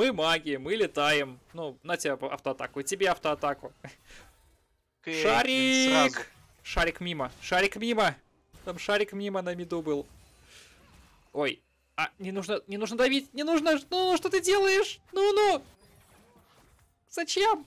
Мы маги, мы летаем. Ну, на тебя автоатаку, тебе автоатаку. Okay, шарик! Сразу. Шарик мимо, шарик мимо! Там шарик мимо на миду был. Ой, а, не нужно, не нужно давить, не нужно, ну, ну что ты делаешь? Ну-ну! Зачем?